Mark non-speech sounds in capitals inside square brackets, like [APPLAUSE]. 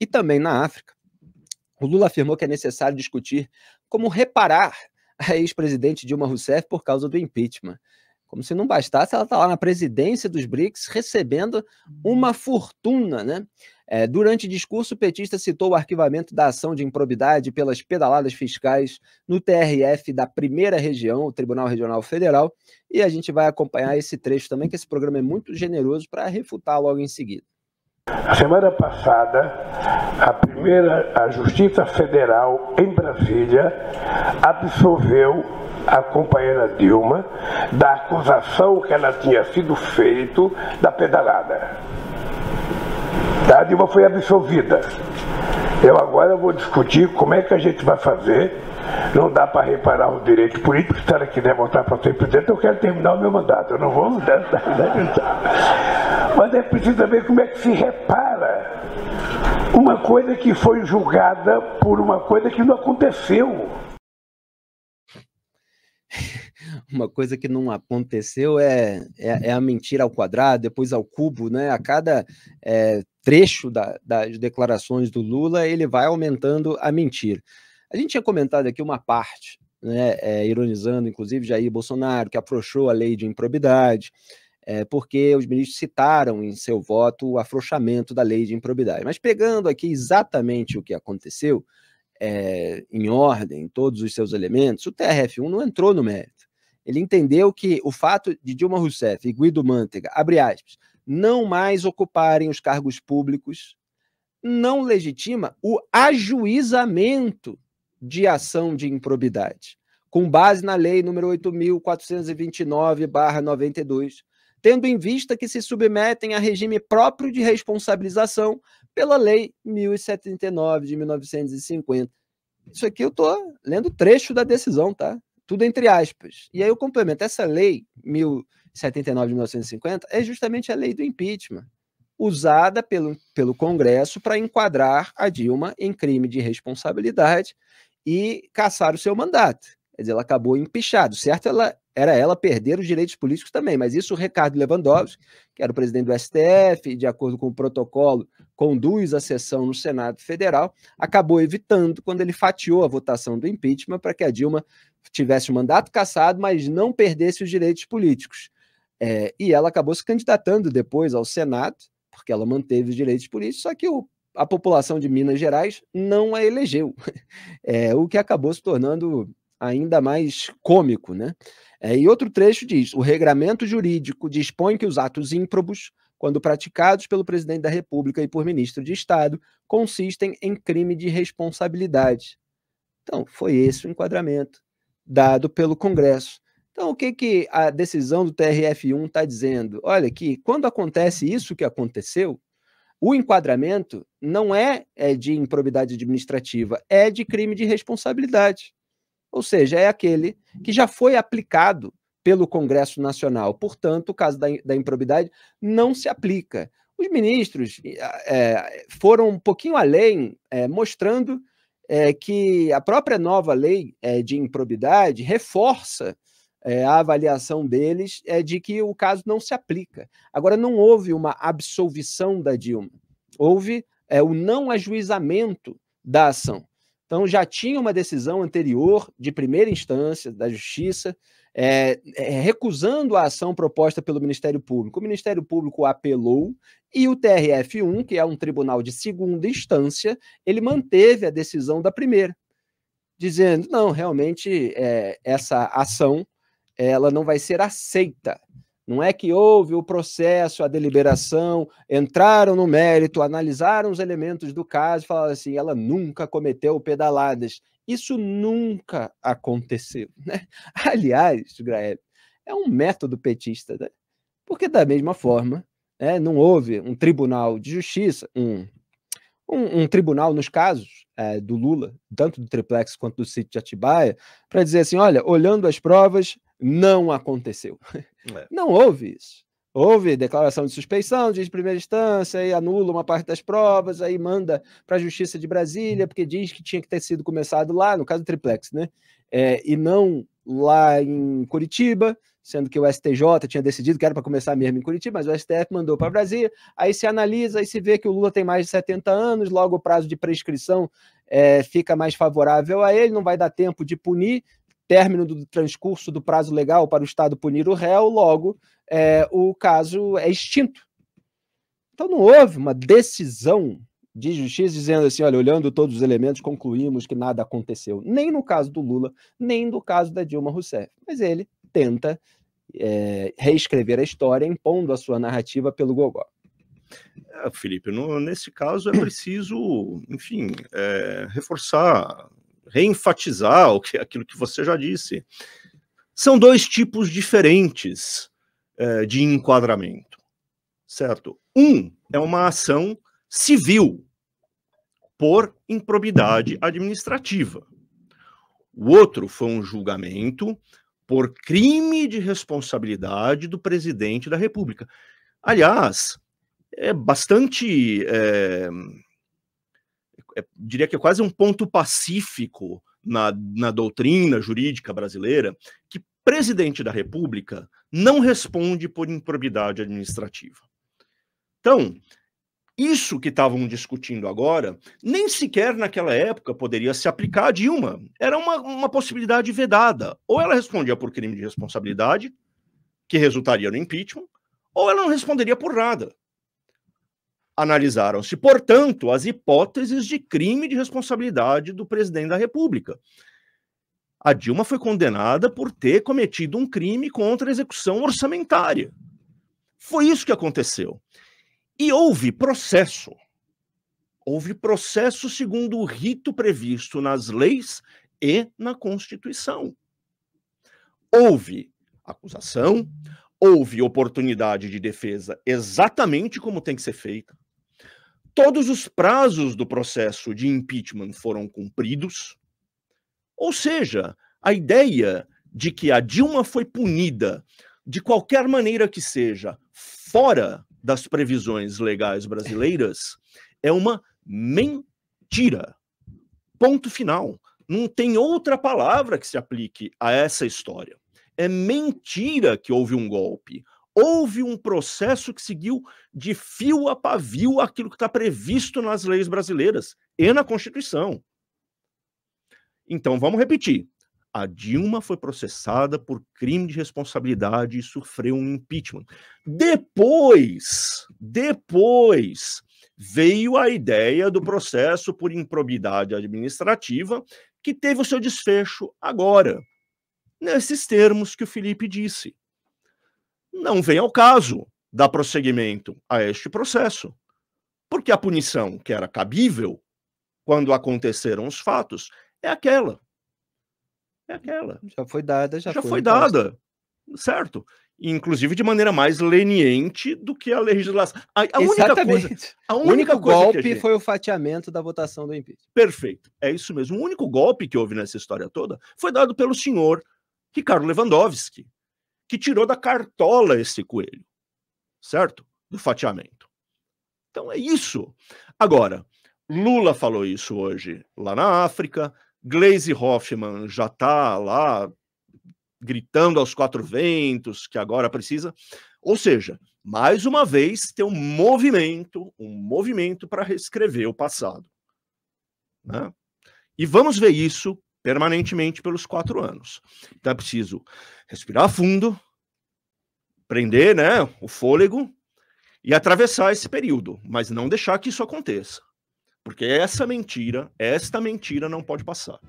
e também na África. O Lula afirmou que é necessário discutir como reparar a ex-presidente Dilma Rousseff por causa do impeachment. Como se não bastasse, ela está lá na presidência dos BRICS recebendo uma uhum. fortuna, né? É, durante discurso, o petista citou o arquivamento da ação de improbidade pelas pedaladas fiscais no TRF da primeira região, o Tribunal Regional Federal, e a gente vai acompanhar esse trecho também, que esse programa é muito generoso para refutar logo em seguida. A semana passada, a primeira, a Justiça Federal em Brasília absolveu a companheira Dilma da acusação que ela tinha sido feito da pedalada. Tá? A Dilma foi absolvida. Eu agora vou discutir como é que a gente vai fazer. Não dá para reparar o direito político. Se ela quiser voltar para ser presidente, eu quero terminar o meu mandato. Eu não vou mudar. [LAUGHS] Mas é preciso saber como é que se repara uma coisa que foi julgada por uma coisa que não aconteceu. [LAUGHS] uma coisa que não aconteceu é, é, é, a mentira ao quadrado, depois ao cubo, né? A cada é, trecho da, das declarações do Lula, ele vai aumentando a mentira. A gente tinha comentado aqui uma parte, né, é, ironizando, inclusive, Jair Bolsonaro, que afrouxou a lei de improbidade, é, porque os ministros citaram em seu voto o afrouxamento da lei de improbidade. Mas pegando aqui exatamente o que aconteceu, é, em ordem, todos os seus elementos, o TRF1 não entrou no mérito. Ele entendeu que o fato de Dilma Rousseff e Guido Mantega, abre aspas, não mais ocuparem os cargos públicos, não legitima o ajuizamento de ação de improbidade, com base na lei número 8429/92, tendo em vista que se submetem a regime próprio de responsabilização pela lei 1079 de 1950. Isso aqui eu estou lendo trecho da decisão, tá? Tudo entre aspas. E aí eu complemento essa lei 1079 79 de 1950 é justamente a lei do impeachment, usada pelo, pelo Congresso para enquadrar a Dilma em crime de responsabilidade e caçar o seu mandato. Quer dizer, ela acabou empichado. Certo, ela era ela perder os direitos políticos também, mas isso o Ricardo Lewandowski, que era o presidente do STF, de acordo com o protocolo, conduz a sessão no Senado Federal, acabou evitando quando ele fatiou a votação do impeachment para que a Dilma tivesse o mandato cassado, mas não perdesse os direitos políticos. É, e ela acabou se candidatando depois ao Senado, porque ela manteve os direitos políticos, só que o, a população de Minas Gerais não a elegeu, [LAUGHS] é, o que acabou se tornando ainda mais cômico. Né? É, e outro trecho diz: o regramento jurídico dispõe que os atos ímprobos, quando praticados pelo presidente da República e por ministro de Estado, consistem em crime de responsabilidade. Então, foi esse o enquadramento dado pelo Congresso. Então, o que, que a decisão do TRF1 está dizendo? Olha, que quando acontece isso que aconteceu, o enquadramento não é, é de improbidade administrativa, é de crime de responsabilidade. Ou seja, é aquele que já foi aplicado pelo Congresso Nacional. Portanto, o caso da, da improbidade não se aplica. Os ministros é, foram um pouquinho além, é, mostrando é, que a própria nova lei é, de improbidade reforça é, a avaliação deles é de que o caso não se aplica. Agora, não houve uma absolvição da Dilma, houve é, o não ajuizamento da ação. Então, já tinha uma decisão anterior, de primeira instância, da Justiça, é, recusando a ação proposta pelo Ministério Público. O Ministério Público apelou e o TRF1, que é um tribunal de segunda instância, ele manteve a decisão da primeira, dizendo: não, realmente, essa ação ela não vai ser aceita. Não é que houve o processo, a deliberação, entraram no mérito, analisaram os elementos do caso e falaram assim: ela nunca cometeu pedaladas. Isso nunca aconteceu. [LAUGHS] Né? Aliás, Grael, é um método petista, né? porque da mesma forma, né, não houve um tribunal de justiça, um, um, um tribunal nos casos é, do Lula, tanto do triplex quanto do sítio de Atibaia, para dizer assim: olha, olhando as provas, não aconteceu. É. Não houve isso. Houve declaração de suspeição, diz de primeira instância, aí anula uma parte das provas, aí manda para a Justiça de Brasília, porque diz que tinha que ter sido começado lá, no caso do triplex, né? É, e não lá em Curitiba, sendo que o STJ tinha decidido que era para começar mesmo em Curitiba, mas o STF mandou para Brasília. Aí se analisa e se vê que o Lula tem mais de 70 anos, logo o prazo de prescrição é, fica mais favorável a ele, não vai dar tempo de punir, término do transcurso do prazo legal para o Estado punir o réu, logo é, o caso é extinto. Então não houve uma decisão de justiça dizendo assim, olha, olhando todos os elementos, concluímos que nada aconteceu, nem no caso do Lula, nem no caso da Dilma Rousseff. Mas ele tenta é, reescrever a história impondo a sua narrativa pelo gogó. É, Felipe, no, nesse caso é preciso, enfim, é, reforçar reenfatizar o que, aquilo que você já disse. São dois tipos diferentes é, de enquadramento, certo? Um é uma ação civil por improbidade administrativa. O outro foi um julgamento por crime de responsabilidade do presidente da República. Aliás, é bastante é, é, diria que é quase um ponto pacífico na, na doutrina jurídica brasileira que presidente da República não responde por improbidade administrativa. Então, isso que estavam discutindo agora, nem sequer naquela época poderia se aplicar a Dilma. Era uma, uma possibilidade vedada. Ou ela respondia por crime de responsabilidade, que resultaria no impeachment, ou ela não responderia por nada analisaram-se, portanto, as hipóteses de crime de responsabilidade do presidente da República. A Dilma foi condenada por ter cometido um crime contra a execução orçamentária. Foi isso que aconteceu. E houve processo. Houve processo segundo o rito previsto nas leis e na Constituição. Houve acusação, houve oportunidade de defesa exatamente como tem que ser feita todos os prazos do processo de impeachment foram cumpridos, ou seja, a ideia de que a Dilma foi punida de qualquer maneira que seja fora das previsões legais brasileiras é uma mentira. Ponto final. Não tem outra palavra que se aplique a essa história. É mentira que houve um golpe houve um processo que seguiu de fio a pavio aquilo que está previsto nas leis brasileiras e na Constituição. Então, vamos repetir. A Dilma foi processada por crime de responsabilidade e sofreu um impeachment. Depois, depois veio a ideia do processo por improbidade administrativa, que teve o seu desfecho agora, nesses termos que o Felipe disse não vem ao caso dar prosseguimento a este processo, porque a punição que era cabível quando aconteceram os fatos é aquela. É aquela. Já foi dada, já, já foi, foi dada. Certo? Inclusive de maneira mais leniente do que a legislação. A, a única coisa. A única o único coisa golpe gente... foi o fatiamento da votação do impeachment. Perfeito. É isso mesmo. O único golpe que houve nessa história toda foi dado pelo senhor Ricardo Lewandowski, que tirou da cartola esse coelho, certo? Do fatiamento. Então é isso. Agora, Lula falou isso hoje lá na África, Glaze Hoffman já está lá gritando aos quatro ventos que agora precisa. Ou seja, mais uma vez tem um movimento, um movimento para reescrever o passado. Né? E vamos ver isso permanentemente pelos quatro anos. Então é preciso respirar fundo, prender né, o fôlego e atravessar esse período, mas não deixar que isso aconteça. Porque essa mentira, esta mentira não pode passar.